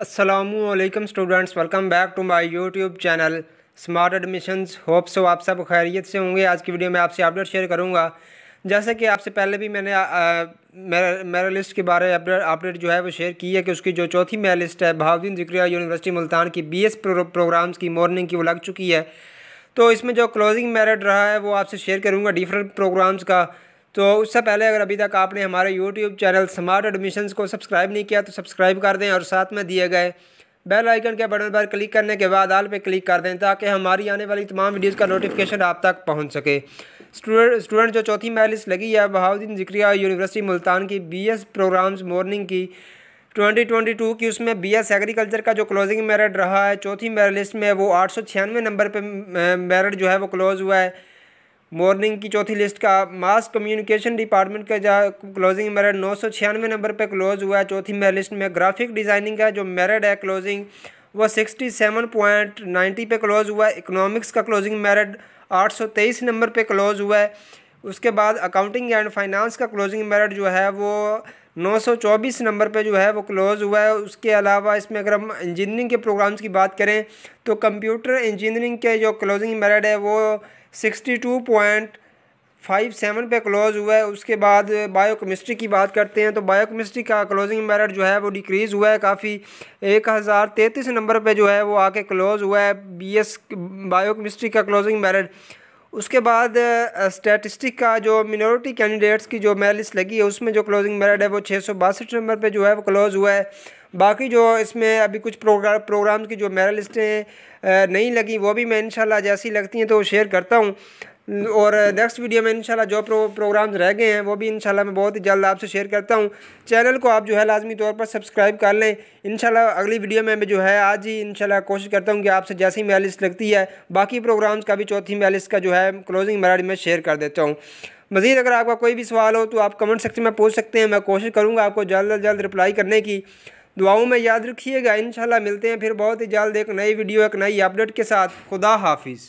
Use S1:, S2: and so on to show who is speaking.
S1: Aslam students welcome back to my YouTube channel smart admission hope so आप सब खैरियत से होंगे आज की वीडियो में आपसे अपडेट शेयर करूंगा जैसे कि आपसे पहले भी मैंने मेरा लिस्ट के बारे में अपडेट अपडेट जो है वो शेयर की है कि उसकी जो चौथी मेरा लिस्ट है बहाउद्दीन जिक्रिया यूनिवर्सिटी मुल्तान की बी एस प्रो, प्रोग्राम्स की मॉर्निंग की वो लग चुकी है तो इसमें जो क्लोजिंग मेरिट रहा है वो आपसे शेयर करूँगा डिफरेंट प्रोग्राम्स का तो उससे पहले अगर अभी तक आपने हमारे यूट्यूब चैनल स्मार्ट एडमिशन को सब्सक्राइब नहीं किया तो सब्सक्राइब कर दें और साथ में दिए गए बेल आइकन के बटन पर क्लिक करने के बाद आल पे क्लिक कर दें ताकि हमारी आने वाली तमाम वीडियोस का नोटिफिकेशन आप तक पहुंच सके स्टूडेंट स्टूडेंट जो चौथी मेलिस्ट लगी है बहाउद्दीन जिक्रिया यूनिवर्सिटी मुल्तान की बीएस प्रोग्राम्स मॉर्निंग की 2022 की उसमें बीएस एग्रीकल्चर का जो क्लोजिंग मेरिट रहा है चौथी मेरिट लिस्ट में वो आठ नंबर पर मेरिट जो है वो क्लोज़ हुआ है मॉर्निंग की चौथी लिस्ट का मास कम्युनिकेशन डिपार्टमेंट का जहाँ क्लोजिंग मेरिट नौ सौ छियानवे नंबर पर क्लोज हुआ है चौथी मेरे लिस्ट में ग्राफिक डिज़ाइनिंग का जो मेरिट है क्लोजिंग वो सिक्सटी सेवन पॉइंट नाइन्टी पे क्लोज हुआ है इकोनॉमिक्स का क्लोजिंग मेरिट आठ सौ तेईस नंबर पर क्लोज हुआ है उसके बाद अकाउंटिंग एंड फाइनेंस का क्लोजिंग मेरिट जो है वो 924 नंबर पे जो है वो क्लोज़ हुआ है उसके अलावा इसमें अगर हम इंजीनियरिंग के प्रोग्राम्स की बात करें तो कंप्यूटर इंजीनियरिंग के जो क्लोजिंग मेरिट है वो 62.57 पे क्लोज़ हुआ है उसके बाद बायो केमिस्ट्री की बात करते हैं तो बायो केमिस्ट्री का क्लोजिंग मेरिट जो है वो डिक्रीज़ हुआ है काफ़ी एक हज़ार तैंतीस नंबर पर जो है वो आके क्लोज़ हुआ है बी एस बायो केमिस्ट्री का क्लोजिंग मेरिट उसके बाद स्टैटिस्टिक का जो मिनोरिटी कैंडिडेट्स की जो मेरिट लिस्ट लगी है उसमें जो क्लोजिंग मेरिट है वो छः सौ बासठ नंबर पर जो है वो क्लोज़ हुआ है बाकी जो इसमें अभी कुछ प्रोग्राम प्रोग्राम की जो मेरा लिस्टें नहीं लगी वो भी मैं इंशाल्लाह जैसी लगती हैं तो शेयर करता हूँ और नेक्स्ट वीडियो में इंशाल्लाह जो प्रो प्रोग्राम्स रह गए हैं वो भी इंशाल्लाह मैं बहुत ही जल्द आपसे शेयर करता हूँ चैनल को आप जो है लाजमी तौर पर सब्सक्राइब कर लें इंशाल्लाह अगली वीडियो में मैं जो है आज ही इंशाल्लाह कोशिश करता हूँ कि आपसे जैसी ही लिस्ट लगती है बाकी प्रोग्राम्स का भी चौथी मैलिस्ट का जो है क्लोजिंग मराठी में शेयर कर देता हूँ मज़ीद अगर आपका कोई भी सवाल हो तो आप कमेंट सेक्शन में पूछ सकते हैं मैं कोशिश करूँगा आपको जल्द अज जल्द रिप्लाई करने की दुआओं में याद रखिएगा इन मिलते हैं फिर बहुत ही जल्द एक नई वीडियो एक नई अपडेट के साथ खुदा हाफिज़